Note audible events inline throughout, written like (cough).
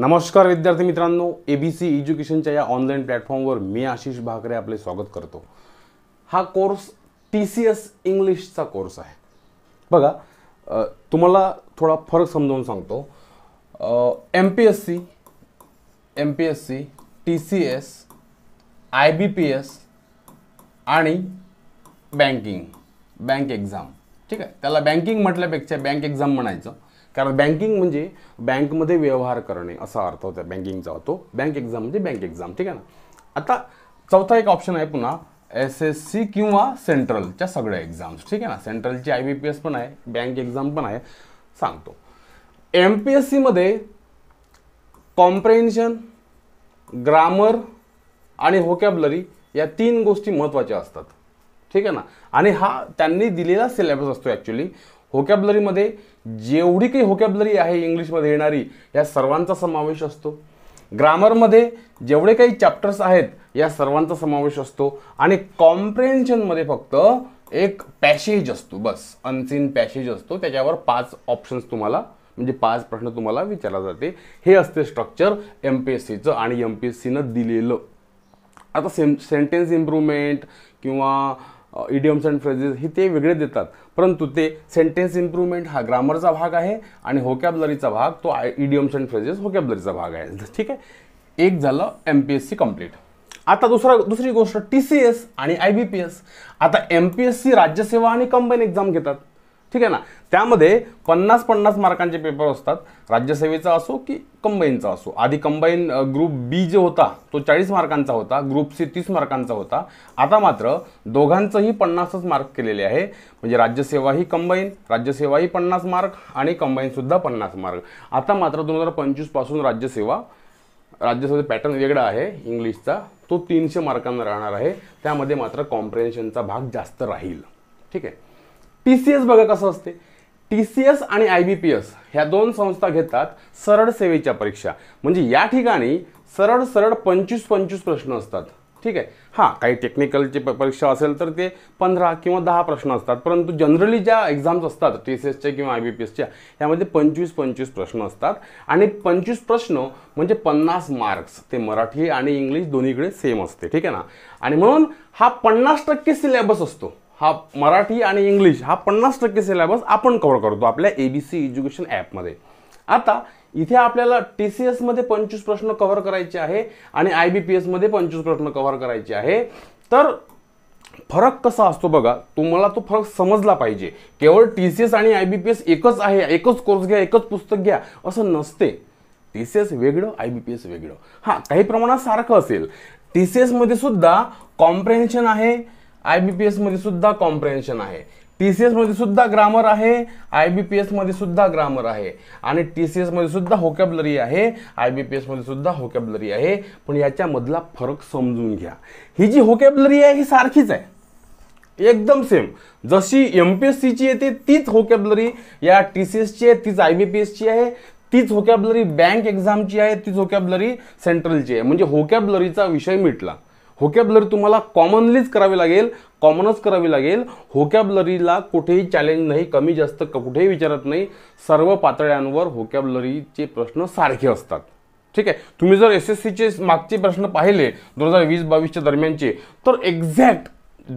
नमस्कार विद्यार्थी मित्रांनो ए बी सी एज्युकेशनच्या या ऑनलाईन प्लॅटफॉर्मवर मी आशिष भाकरे आपले स्वागत करतो हा कोर्स टी सी एस इंग्लिशचा कोर्स आहे बघा तुम्हाला थोडा फरक समजावून सांगतो M P S C M P S C T C S I B P S आणि बँकिंग बँक एक्झाम ठीक आहे त्याला बँकिंग म्हटल्यापेक्षा बँक एक्झाम म्हणायचं कारण बँकिंग म्हणजे बँकमध्ये व्यवहार करणे असा अर्थ होता बँकिंगचा होतो बँक एक्झाम म्हणजे बँक एक्झाम ठीक आहे ना आता चौथा एक ऑप्शन आहे पुन्हा एस एस सी किंवा सेंट्रलच्या सगळ्या एक्झाम्स ठीक आहे ना सेंट्रलची आय बी पी एस पण आहे बँक एक्झाम पण आहे सांगतो एम पी एस सीमध्ये कॉम्प्रेन्शन ग्रामर आणि होकॅबलरी या तीन गोष्टी महत्त्वाच्या असतात ठीक आहे ना आणि हा त्यांनी दिलेला सिलेबस असतो ॲक्च्युली होकॅबलरीमध्ये जेवढी काही होकॅबलरी आहे इंग्लिशमध्ये येणारी या सर्वांचा समावेश असतो ग्रामरमध्ये जेवढे काही चॅप्टर्स आहेत या सर्वांचा समावेश असतो आणि कॉम्प्रेन्शनमध्ये फक्त एक पॅशेज असतो बस अनसीन पॅशेज असतो त्याच्यावर पाच ऑप्शन्स तुम्हाला म्हणजे पाच प्रश्न तुम्हाला विचारला जाते हे असते स्ट्रक्चर एम पी एस सीचं आणि एम पी एस सीनं दिलेलं आता सेम सेंटेन्स इम्प्रूव्हमेंट किंवा इडियम्स अँड फ्रेजेस हे ते वेगळे देतात परंतु ते सेंटेन्स इम्प्रूव्हमेंट हा ग्रामरचा भाग आहे आणि होकॅबलरीचा भाग तो आय इडियम्स अँड फ्रेजेस होकॅबलरीचा भाग आहे (laughs) ठीक आहे एक झालं M P S C complete आता दुसरा दुसरी गोष्ट टी सी एस आणि आय बी पी एस आता एम पी एस सी राज्यसेवा आणि कंबाईन एक्झाम घेतात ठीक आहे ना त्यामध्ये पन्नास पन्नास मार्कांचे पेपर असतात राज्यसेवेचा असो की कंबाईनचा असो आधी कंबाईन ग्रुप बी जे होता तो चाळीस मार्कांचा होता ग्रुप सी तीस मार्कांचा होता आता मात्र दोघांचंही पन्नासच मार्क केलेले आहे म्हणजे राज्यसेवा ही कंबाईन राज्यसेवाही पन्नास मार्क आणि कंबाईनसुद्धा पन्नास मार्क आता मात्र दोन हजार पंचवीसपासून राज्यसेवा राज्यसभेचा पॅटर्न वेगळा आहे इंग्लिशचा तो तीनशे मार्कांना राहणार आहे त्यामध्ये मात्र कॉम्प्रेन्शनचा भाग जास्त राहील ठीक आहे टी सी एस बघा कसं असते टी सी एस आणि आय बी पी एस ह्या दोन संस्था घेतात सरळ सेवेच्या परीक्षा म्हणजे या ठिकाणी सरळ सरळ पंचवीस पंचवीस प्रश्न असतात ठीक आहे हां काही टेक्निकलची परीक्षा असेल तर ते पंधरा किंवा दहा प्रश्न असतात परंतु जनरली ज्या एक्झाम्स असतात टी सी एसच्या किंवा आय बी पी एसच्या यामध्ये पंचवीस पंचवीस प्रश्न असतात आणि पंचवीस प्रश्न म्हणजे पन्नास मार्क्स ते मराठी आणि इंग्लिश दोन्हीकडे सेम असते ठीक आहे ना आणि म्हणून हा पन्नास टक्के सिलेबस असतो हा मराठी आणि इंग्लिश हा पन्नास टक्के सिलेबस आपण कव्हर करतो आपल्या ए बी सी एज्युकेशन ॲपमध्ये आता इथे आपल्याला टी सी एसमध्ये पंचवीस प्रश्न कव्हर करायचे आहे आणि आय बी पी एसमध्ये पंचवीस प्रश्न कव्हर करायचे आहे तर फरक कसा असतो बघा तुम्हाला तो फरक समजला पाहिजे केवळ टी सी एस आणि आय बी पी एस एकच आहे एकच कोर्स घ्या एकच पुस्तक घ्या असं नसते टी सी एस वेगळं आय बी पी एस वेगळं हां काही प्रमाणात सारखं असेल टी सी एसमध्ये सुद्धा कॉम्प्रेन्शन आहे आय बी पी एसमध्ये सुद्धा कॉम्प्रेन्शन आहे टी सी एसमध्ये सुद्धा ग्रामर आहे आय बी पी एसमध्ये सुद्धा ग्रामर आहे आणि टी सी एसमध्ये सुद्धा होकॅबलरी आहे आय बी पी एसमध्ये सुद्धा होकॅबलरी आहे पण याच्यामधला फरक समजून घ्या ही जी होकॅबलरी आहे ही सारखीच आहे एकदम सेम जशी एम पी एस सीची येते तीच होकॅबलरी या टी सी एसची आहे तीच आय बी पी एसची आहे तीच होकॅबलरी बँक एक्झामची आहे तीच होकॅबलरी सेंट्रलची आहे म्हणजे होकॅबलरीचा विषय मिटला होकॅबलरी तुम्हाला कॉमनलीच करावी लागेल कॉमनच करावी लागेल होकॅबलरीला कुठेही चॅलेंज नाही कमी जास्त कुठेही विचारत नाही सर्व पातळ्यांवर होकॅबलरीचे प्रश्न सारखे असतात ठीक आहे तुम्ही जर एस एस सीचे मागचे प्रश्न पाहिले दोन हजार वीस बावीसच्या दरम्यानचे तर एक्झॅक्ट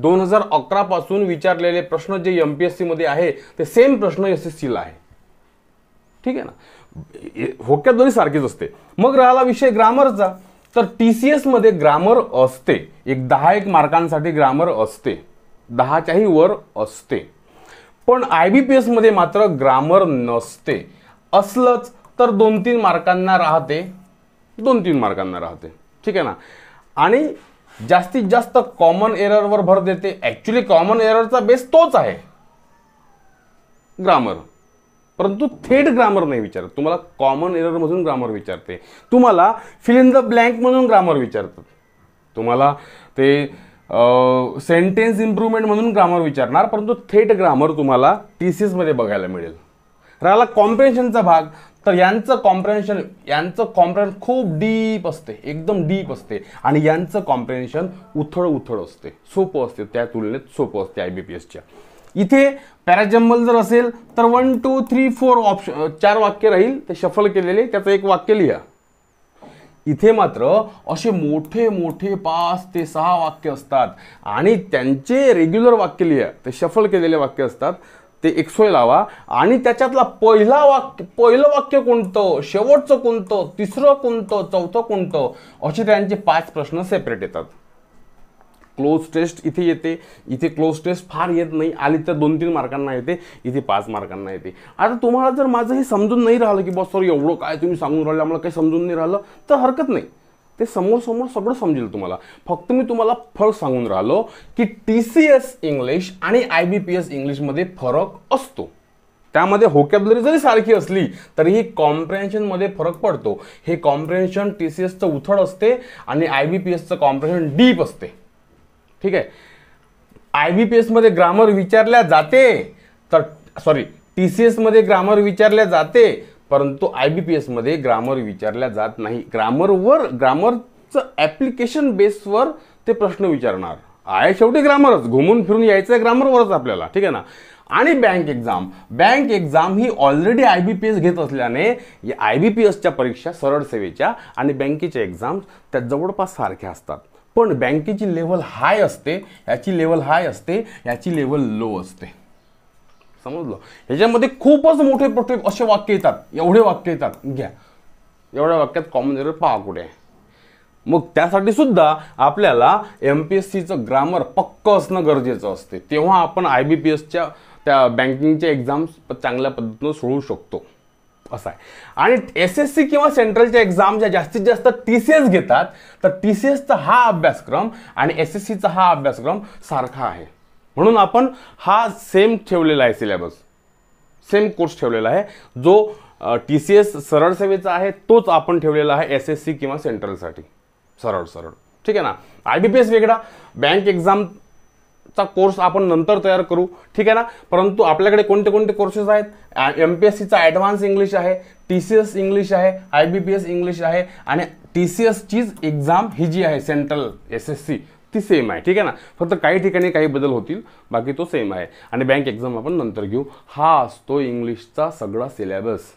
दोन हजार अकरापासून विचारलेले प्रश्न जे एम पी एस सीमध्ये आहे ते सेम प्रश्न एस एस सीला आहे ठीक आहे ना होक्यात दोन्ही सारखीच असते मग राहिला विषय ग्रामरचा तर टी सी एसमध्ये ग्रामर असते एक दहा एक मार्कांसाठी ग्रामर असते दहाच्याही वर असते पण आय बी पी एसमध्ये मात्र ग्रामर नसते असलंच तर दोन तीन मार्कांना राहते दोन तीन मार्कांना राहते ठीक आहे ना आणि जास्तीत जास्त कॉमन एररवर भर देते ॲक्च्युली कॉमन एररचा बेस तोच आहे ग्रामर परंतु थेट ग्रामर नाही विचारत तुम्हाला कॉमन एररमधून ग्रामर विचारते तुम्हाला फिल इन द ब्लँकमधून ग्रामर विचारतात तुम्हाला ते सेंटेन्स इम्प्रूव्हमेंट म्हणून ग्रामर विचारणार परंतु थेट ग्रामर तुम्हाला टी सी बघायला मिळेल राहिला कॉम्प्रेन्शनचा भाग तर यांचं कॉम्प्रेन्शन यांचं कॉम्प्रेन्शन खूप डीप असते एकदम डीप असते आणि यांचं कॉम्प्रेन्शन उथळ उथळ असते सोपं असते त्या तुलनेत सोपं असते आय बी पी एसच्या इथे पॅराजम्बल जर असेल तर one two three four option चार वाक्य राहील ते शफल केलेले त्याचं एक वाक्य लिहा इथे मात्र असे मोठे मोठे पाच ते सहा वाक्य असतात आणि त्यांचे रेग्युलर वाक्य लिहा ते शफल केलेले वाक्य असतात ते एकसोय लावा आणि त्याच्यातला पहिला वाक्य पहिलं वाक्य कोणतं शेवटचं कोणतं तिसरं कोणतं चौथं कोणतं असे त्यांचे पाच प्रश्न सेपरेट येतात क्लोज टेस्ट इथे येते इथे क्लोज टेस्ट फार येत नाही आली तर दोन तीन मार्कांना येते इथे पाच मार्कांना येते आता तुम्हाला जर माझं हे समजून नाही राहिलं की बॉस सर एवढं काय तुम्ही सांगून राहिलं आम्हाला काही समजून नाही राहिलं तर हरकत नाही ते समोर समोर सगळं समजेल तुम्हाला फक्त मी तुम्हाला फरक सांगून राहिलो की टी सी एस इंग्लिश आणि आय बी पी एस इंग्लिशमध्ये फरक असतो त्यामध्ये होकॅबलरी जरी सारखी असली तरीही कॉम्प्रेन्शनमध्ये फरक पडतो हे कॉम्प्रेन्शन टी सी एसचं उथड असते आणि आय बी पी एसचं कॉम्प्रेन्शन डीप असते ठीक आहे आय बी पी एसमध्ये ग्रामर विचारल्या जाते तर सॉरी टी सी एसमध्ये ग्रामर विचारल्या जाते परंतु आय बी पी एसमध्ये ग्रामर विचारल्या जात नाही ग्रामरवर ग्रामरचं ॲप्लिकेशन बेसवर ते प्रश्न विचारणार आहे शेवटी ग्रामरच घुमून फिरून यायचं आहे ग्रामरवरच आपल्याला ठीक आहे ना आणि बँक एक्झाम बँक एक्झाम ही already I B P S घेत असल्याने आय बी पी एसच्या परीक्षा सरळ सेवेच्या आणि बँकेच्या एक्झाम्स त्या जवळपास सारख्या असतात पण बँकेची लेवल हाय असते याची लेवल हाय असते याची लेवल लो असते समजलं ह्याच्यामध्ये खूपच मोठे मोठे असे वाक्य येतात एवढे वाक्य येतात घ्या एवढ्या वाक्यात कॉमन एरर पहा कुठे मग त्यासाठी सुद्धा आपल्याला एम पी एस सीचं ग्रामर पक्क असणं गरजेचं असते तेव्हा आपण आय बी पी एसच्या त्या बँकिंगच्या एक्झाम्स चांगल्या पद्धतीनं सोडू शकतो असा आहे आणि एस एस सी किंवा सेंट्रलच्या एक्झाम ज्या जास्तीत जास्त टी सी एस घेतात तर टी सी एसचा हा अभ्यासक्रम आणि एस एस सीचा हा अभ्यासक्रम सारखा आहे म्हणून आपण हा सेम ठेवलेला आहे सिलेबस सेम कोर्स ठेवलेला आहे जो टी सी एस सरळ सेवेचा आहे तोच आपण ठेवलेला आहे एस एस सी किंवा सेंट्रलसाठी सरळ सरळ ठीक आहे ना आय बी पी एस वेगळा बँक एक्झाम चा कोर्स आपण नंतर तयार करू ठीक आहे ना परंतु आपल्याकडे कोणते कोणते कोर्सेस आहेत एम पी एस सीचा ॲडव्हान्स इंग्लिश आहे टी सी एस इंग्लिश आहे I B P S English आहे आणि टी सी एसचीच एक्झाम ही जी आहे सेंट्रल एस एस सी ती सेम आहे ठीक आहे ना फक्त काही ठिकाणी काही बदल होतील बाकी तो सेम आहे आणि बँक एक्झाम आपण नंतर घेऊ हा असतो इंग्लिशचा सगळा सिलेबस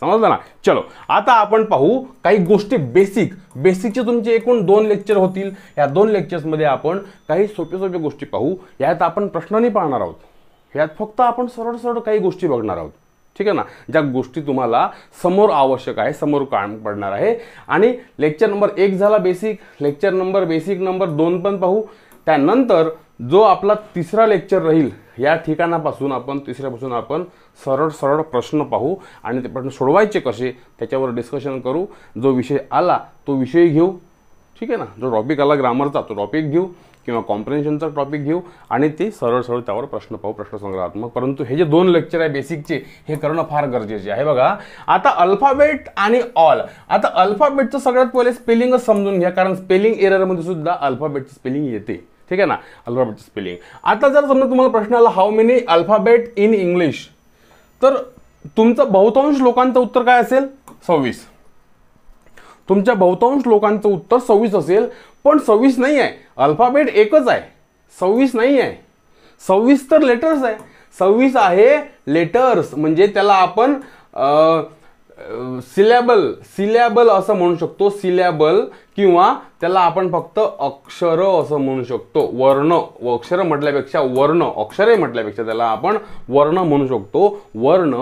समजलं ना चलो आता आपण पाहू काही गोष्टी बेसिक बेसिकचे तुमचे एकूण दोन लेक्चर होतील या दोन लेक्चर्समध्ये आपण काही सोप्या सोप्या गोष्टी पाहू यात आपण प्रश्न नाही पाहणार आहोत यात फक्त आपण सरळ सरळ काही गोष्टी बघणार आहोत ठीक आहे ना ज्या गोष्टी तुम्हाला समोर आवश्यक आहे समोर काम पडणार आहे आणि लेक्चर नंबर एक झाला basic lecture number basic number दोन पण पाहू त्यानंतर जो आपला तिसरा लेक्चर राहील या ठिकाणापासून आपण तिसऱ्यापासून आपण सरळ सरळ प्रश्न पाहू आणि ते प्रश्न सोडवायचे कसे त्याच्यावर डिस्कशन करू जो विषय आला तो विषय घेऊ ठीक आहे ना जो टॉपिक आला ग्रामरचा तो टॉपिक घेऊ किंवा कॉम्प्रेन्शनचा टॉपिक घेऊ आणि ते सरळ सरळ त्यावर प्रश्न पाहू प्रश्नसंग्रहात्मक परंतु हे जे दोन लेक्चर आहे बेसिकचे हे करणं फार गरजेचे आहे बघा आता अल्फाबेट आणि ऑल आता अल्फाबेटचं सगळ्यात पहिले स्पेलिंगच समजून घ्या कारण स्पेलिंग एररमध्ये सुद्धा अल्फाबेटचं स्पेलिंग येते ठीक आहे ना अल्फाबेट स्पेलिंग आता जर समजा तुम्हाला प्रश्न आला how many alphabet in English तर तुमचं बहुतांश लोकांचं उत्तर काय असेल सव्वीस तुमच्या बहुतांश लोकांचं उत्तर सव्वीस असेल पण सव्वीस नाही आहे अल्फाबेट एकच आहे सव्वीस नाही आहे सव्वीस तर लेटर्स आहे सव्वीस आहे लेटर्स म्हणजे त्याला आपण सिलॅबल सिलॅबल असं म्हणू शकतो सिलॅबल किंवा त्याला आपण फक्त अक्षर असं म्हणू शकतो वर्ण अक्षर म्हटल्यापेक्षा वर्ण अक्षरे म्हटल्यापेक्षा त्याला आपण वर्ण म्हणू शकतो वर्ण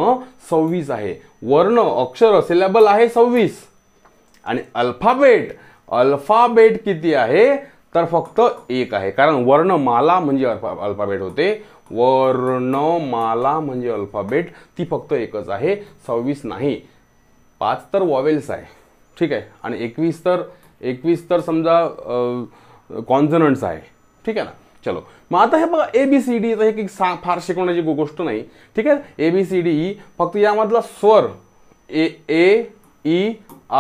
सव्वीस आहे वर्ण अक्षर सिलॅबल आहे सव्वीस आणि अल्फाबेट अल्फाबेट किती आहे तर फक्त एक आहे कारण वर्णमाला म्हणजे अल्फा अल्फाबेट होते वर्णमाला म्हणजे अल्फाबेट ती फक्त एकच आहे सव्वीस नाही पाच तर वॉवेल्स आहे ठीक आहे आणि एकवीस तर एकवीस तर समजा कॉन्झनंट्स आहे ठीक आहे ना चलो मग आता हे बघा ए बी सी डी हे सा फार शिकवण्याची गोष्ट नाही ठीक आहे ए बी सी डी फक्त यामधला स्वर ए ए ई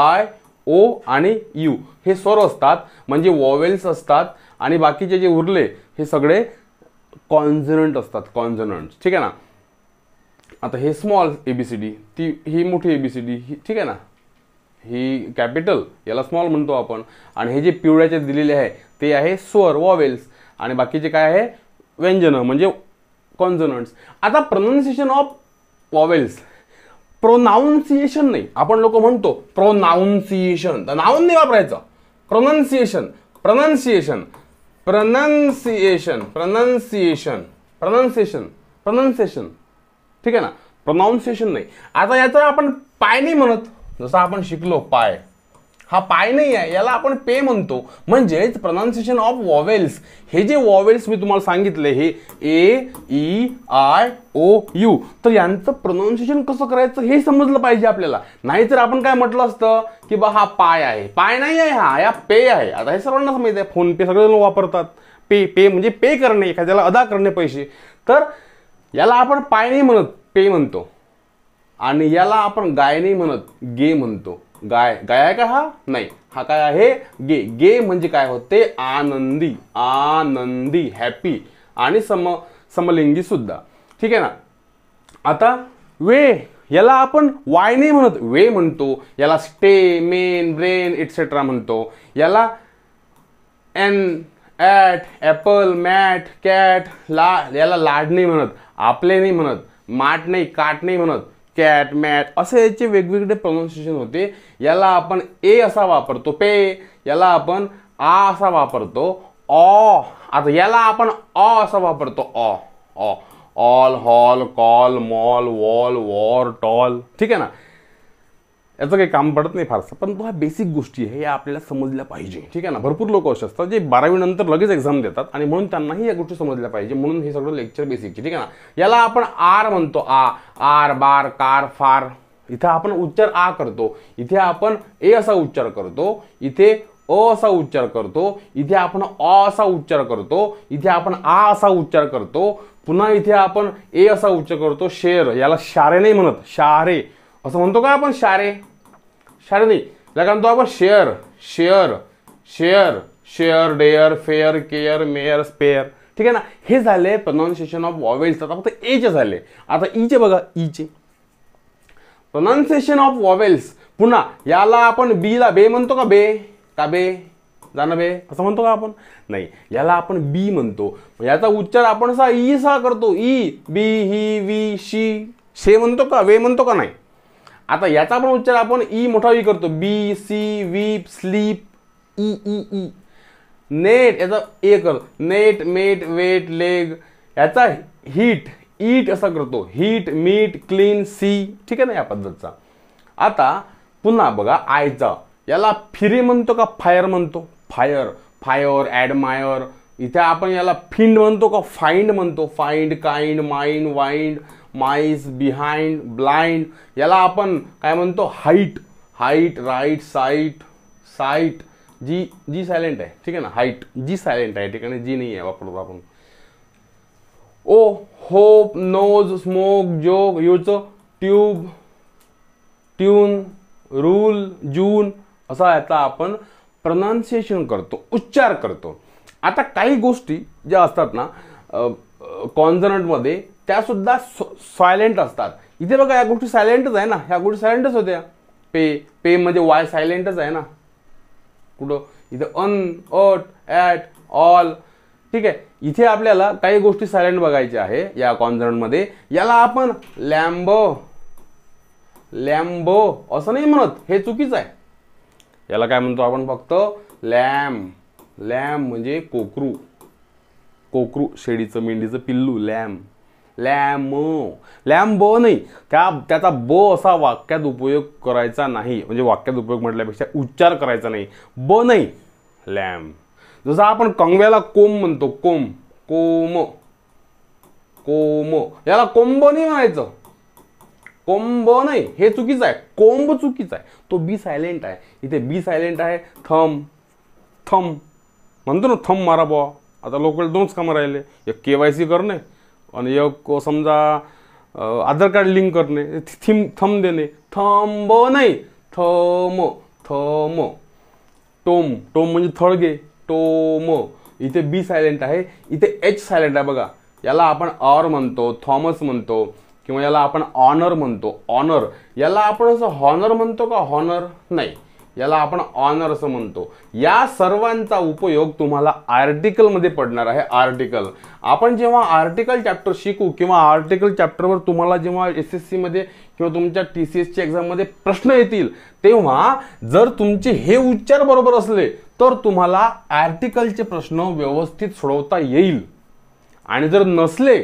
आय ओ आणि यू हे स्वर असतात म्हणजे वॉवेल्स असतात आणि बाकीचे जे उरले हे सगळे कॉन्झनंट असतात कॉन्झनंट ठीक आहे ना आता हे small A B C D ती ही मोठी ए बी सी डी ही ठीक आहे ना ही कॅपिटल याला स्मॉल म्हणतो आपण आणि हे जे पिवळ्याचे दिलेले आहे ते आहे स्वर वॉवेल्स आणि बाकीचे काय आहे व्यंजनं म्हणजे कॉन्झनंट्स आता प्रोनाऊन्सिएशन ऑफ वॉवेल्स प्रोनाऊन्सिएशन नाही आपण लोक म्हणतो प्रोनाऊन्सिएशन तर नाउन नाही वापरायचं प्रोनाऊन्सिएशन प्रनान्सिएशन प्रनान्सिएशन प्रनान्सिएशन प्रोनाऊन्सिएशन प्रनान्सिएशन ठीक आहे ना प्रोनाऊन्सिएशन नाही आता याचा आपण पाय नाही म्हणत जसं आपण शिकलो पाय हा पाय नाही आहे याला आपण पे म्हणतो म्हणजेच प्रोनाऊन्सिएशन ऑफ वॉवेल्स हे जे वॉवेल्स मी तुम्हाला सांगितले हे A E I O U तर यांचं प्रोनाऊन्सिएशन कसं करायचं हे समजलं पाहिजे आपल्याला नाहीतर आपण काय म्हटलं असतं की बा हा पाय आहे पाय नाही आहे हा या पे आहे आता हे सर्वांना समजते आहे फोनपे सगळेजण वापरतात पे पे म्हणजे पे करणे एखाद्याला अदा करणे पैसे तर याला आपण पाय नाही म्हणत पे म्हणतो आणि याला आपण गाय नाही म्हणत गे म्हणतो गाय गाय आहे का हा नाही हा काय आहे गे गे म्हणजे काय होते आनंदी आनंदी हॅपी आणि सम समलिंगी सुद्धा ठीक आहे ना आता वे याला आपण वायने नाही म्हणत वे म्हणतो याला स्टे मेन ब्रेन एटसेट्रा म्हणतो याला an at apple mat cat ला याला लाड नाही म्हणत आपले नाही म्हणत माट नाही काट नाही म्हणत कॅट मॅट असे याचे वेगवेगळे प्रोनाऊन्सिएशन होते याला आपण ए असा वापरतो पे याला आपण आ असा वापरतो ऑ आता याला आपण अ असा वापरतो ऑ ऑ all hall call mall wall war tall ठीक आहे ना याचं काही काम पडत नाही फारसं तो हा बेसिक गोष्टी आहे या आपल्याला समजल्या पाहिजे ठीक आहे ना भरपूर लोक असे असतात जे बारावीनंतर लगेच एक्झाम देतात आणि म्हणून त्यांनाही या गोष्टी समजल्या पाहिजे म्हणून हे सगळं लेक्चर बेसिकचे ठीक आहे ना याला आपण आर म्हणतो आ आर बार कार फार इथे आपण उच्चार आ करतो इथे आपण ए असा उच्चार करतो इथे अ असा उच्चार करतो इथे आपण अ असा उच्चार करतो इथे आपण आ असा उच्चार करतो पुन्हा इथे आपण ए असा उच्चार करतो शेर याला शारे नाही म्हणत शारे असं म्हणतो का आपण शारे शारे नाही काय म्हणतो आपण share share share share dare fair care mare spare ठीक आहे ना हे झाले प्रोनाऊन्सिएशन ऑफ वॉवेल्स आता फक्त एचे झाले आता ईचे बघा ईचे प्रोनाऊन्सिएशन ऑफ वॉवेल्स पुन्हा याला आपण बीला बे म्हणतो का बे का बे जाणं बे असं म्हणतो का आपण नाही याला आपण बी म्हणतो याचा उच्चार आपण सा ई सा करतो ई बी ही वी शी शे म्हणतो का वे म्हणतो का नाही आता याचा पण उच्चार आपण ई मोठा ई करतो bee sea weep sleep E E E net याचा ए करतो नेट मेट वेट लेग याचा हीट ईट असा करतो हीट मीट क्लीन सी ठीक आहे ना या पद्धतीचा आता पुन्हा बघा आयचा याला फिरी म्हणतो का फायर म्हणतो फायर फायर ॲडमायर इथे आपण याला फिंड म्हणतो का फाइंड म्हणतो find kind mind wind maize behind blind याला आपण काय म्हणतो height height right site sight G G silent आहे ठीक आहे ना हाईट जी सायलेंट आहे ठिकाणी जी नाही आहे वापरतो आपण O hope nose smoke joke युच ट्यूब ट्यून रूल जून असा याचा आपण प्रनाउन्सिएशन करतो उच्चार करतो आता काही गोष्टी ज्या असतात ना कॉन्झनंटमध्ये त्यासुद्धा सायलेंट असतात इथे बघा या गोष्टी सायलेंटच आहे ना ह्या गोष्टी सायलेंटच होत्या पे पे म्हणजे वाय सायलेंटच आहे ना कुठं इथं अन अट ॲट ऑल ठीक आहे इथे आपल्याला काही गोष्टी सायलेंट बघायच्या आहे या कॉन्झर्नमध्ये याला आपण लॅम्बो लॅम्बो असं नाही म्हणत हे चुकीचं आहे याला काय म्हणतो आपण फक्त लॅम लॅम म्हणजे कोकरू कोकरू शेडीचं मेंढीचं पिल्लू लॅम लॅम्बो लॅम्बो नाही त्या त्याचा बो असा वाक्यात उपयोग करायचा नाही म्हणजे वाक्यात उपयोग म्हटल्यापेक्षा उच्चार करायचा नाही ब नाही लॅम जसं आपण कंगव्याला कोंब म्हणतो कोंब कोम कोम याला कोंब नाही म्हणायचं कोंब नाही हे चुकीचं आहे कोंब चुकीचं आहे तो बी सायलेंट आहे इथे बी सायलेंट आहे थम थम म्हणतो ना थम मारा बुवा आता लोकल दोनच कामं राहिले एक के वाय सी करणे आणि एक समजा आधार कार्ड लिंक करणे थिम थम देणे थंब नाही थम थम टोम टोम म्हणजे थळगे टोम इथे बी सायलेंट आहे इथे एच सायलेंट आहे बघा याला आपण ऑर म्हणतो थॉमस म्हणतो किंवा याला आपण ऑनर म्हणतो ऑनर याला आपण असं हॉनर म्हणतो का हॉनर नाही याला आपण ऑनर असं म्हणतो या सर्वांचा उपयोग तुम्हाला आर्टिकलमध्ये पडणार आहे आर्टिकल आपण जेव्हा आर्टिकल चॅप्टर शिकू किंवा आर्टिकल चॅप्टरवर तुम्हाला जेव्हा एस एस सीमध्ये किंवा तुमच्या टी सी एसच्या एक्झाममध्ये प्रश्न येतील तेव्हा जर तुमचे हे उच्चार बरोबर असले तर तुम्हाला आर्टिकलचे प्रश्न व्यवस्थित सोडवता येईल आणि जर नसले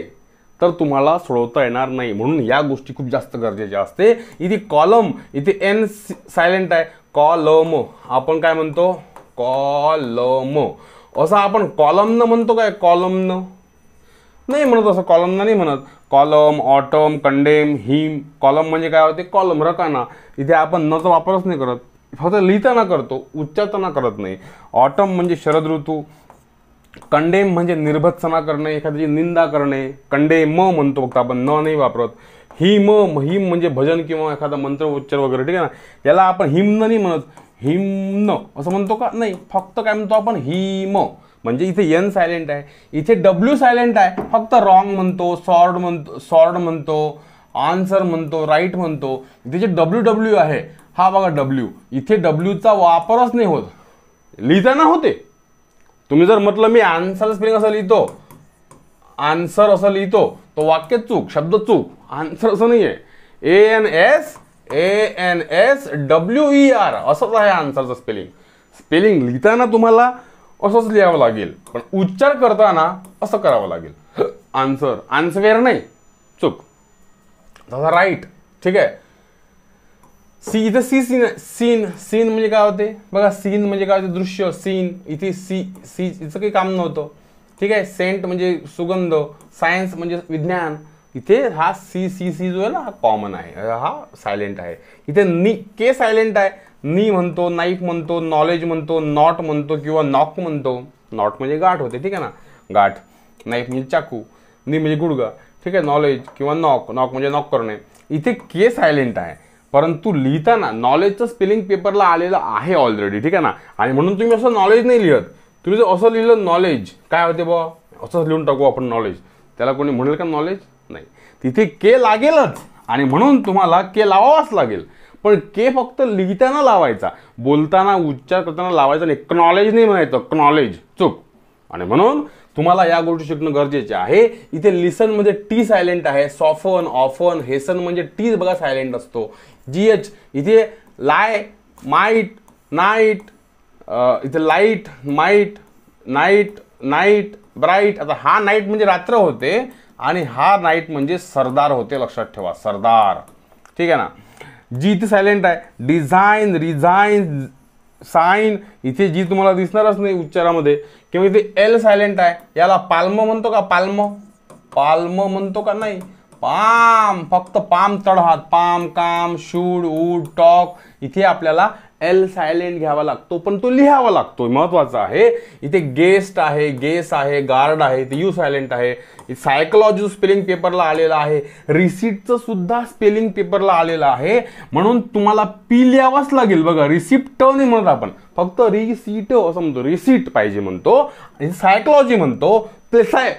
तर तुम्हाला सोडवता येणार नाही म्हणून या गोष्टी खूप जास्त गरजेच्या असते इथे कॉलम इथे एन सायलेंट आहे कॉलम आपण काय म्हणतो कॉलम असं आपण कॉलमनं म्हणतो काय कॉलमनं नाही म्हणत असं कॉलमनं नाही म्हणत column autumn condemn hymn column म्हणजे काय होते कॉलम रकाना इथे आपण नचा वापरच नाही करत फक्त लिहिताना करतो उच्चारताना करत नाही ऑटम म्हणजे शरद ऋतू कंडेम म्हणजे निर्भत्सना करणे एखाद्याची निंदा करणे कंडेम म्हणतो फक्त आपण न नाही वापरत हिम हिम म्हणजे भजन किंवा एखादा मंत्र उच्चार वगैरे ठीक आहे ना याला आपण हिमन नाही म्हणत हिम्न असं म्हणतो का नाही फक्त काय म्हणतो आपण हिम म्हणजे इथे यन सायलेंट आहे इथे डब्ल्यू सायलेंट आहे फक्त रॉंग म्हणतो सॉर्ड म्हणतो सॉर्ड म्हणतो आन्सर म्हणतो राईट म्हणतो इथे जे डब्ल्यू डब्ल्यू आहे हा बघा डब्ल्यू इथे डब्ल्यूचा वापरच नाही होत लिहिताना होते तुम्ही जर म्हटलं मी आन्सर स्प्रिंग असं लिहितो आन्सर असं लिहितो तो वाक्य चूक शब्द चूक आन्सर असं नाही आहे A N S A N S W E R असंच आहे आन्सरचं स्पेलिंग स्पेलिंग लिहिताना तुम्हाला असंच लिहावं लागेल पण उच्चार करताना असं करावं लागेल आन्सर आन्सवेअर नाही चूक तसा राईट ठीक आहे सी इथे सी सीन सीन सीन म्हणजे काय होते बघा सीन म्हणजे काय होते दृश्य सीन इथे सी सी इथं काही काम नव्हतं ठीक आहे सेंट म्हणजे सुगंध सायन्स म्हणजे विज्ञान इथे हा सी सी सी जो आहे ना हा कॉमन आहे हा सायलेंट आहे इथे नी के सायलेंट आहे नी म्हणतो नाईफ म्हणतो नॉलेज म्हणतो नॉट म्हणतो किंवा नॉक म्हणतो नॉट म्हणजे गाठ होते ठीक आहे ना गाठ नाईफ म्हणजे चाकू नी म्हणजे गुडगा ठीक आहे नॉलेज किंवा नॉक नॉक म्हणजे नॉक करणे इथे के सायलेंट आहे परंतु लिहिताना नॉलेजचं स्पेलिंग पेपरला आलेलं आहे ऑलरेडी ठीक आहे ना आणि म्हणून तुम्ही असं नॉलेज नाही लिहत तुम्ही जर असं लिहिलं नॉलेज काय होते बा असंच लिहून टाकू आपण नॉलेज त्याला कोणी म्हणेल का नॉलेज नाही तिथे के लागेलच आणि म्हणून तुम्हाला के लावावाच लागेल पण के फक्त लिहिताना लावायचा बोलताना उच्चार करताना लावायचा नाही क्नॉलेज नाही म्हणायचं नॉलेज चूक आणि म्हणून तुम्हाला या गोष्टी शिकणं गरजेचे आहे इथे लिसन म्हणजे टी सायलेंट आहे सॉफन ऑफन हेसन म्हणजे टीच बघा सायलेंट असतो जी एच इथे लाय माईट नाईट इथे light might night night bright आता हा नाईट म्हणजे रात्र होते आणि हा नाईट म्हणजे सरदार होते लक्षात ठेवा सरदार ठीक आहे ना जी इथे सायलेंट आहे डिझाईन रिझाईन साईन इथे जी तुम्हाला दिसणारच नाही उच्चारामध्ये किंवा इथे एल सायलेंट आहे याला पाल्म म्हणतो का पाल्म पाल्म म्हणतो का नाही पाम फक्त पाम तळहात पाम काम शूड ऊड टॉक इथे आपल्याला एल सायलेंट घ्यावा लागतो पण तो लिहावा लागतो महत्वाचा आहे इथे गेस्ट आहे गेस आहे गार्ड आहे इथे यू सायलेंट आहे सायकोलॉजी स्पेलिंग पेपरला आलेला आहे रिसिप्टचं सुद्धा स्पेलिंग पेपरला आलेलं आहे म्हणून तुम्हाला पी लिहावाच लागेल बघा रिसिप्ट नाही म्हणत आपण फक्त रिसिट असं म्हणतो रिसिट पाहिजे म्हणतो सायकोलॉजी म्हणतो ते साय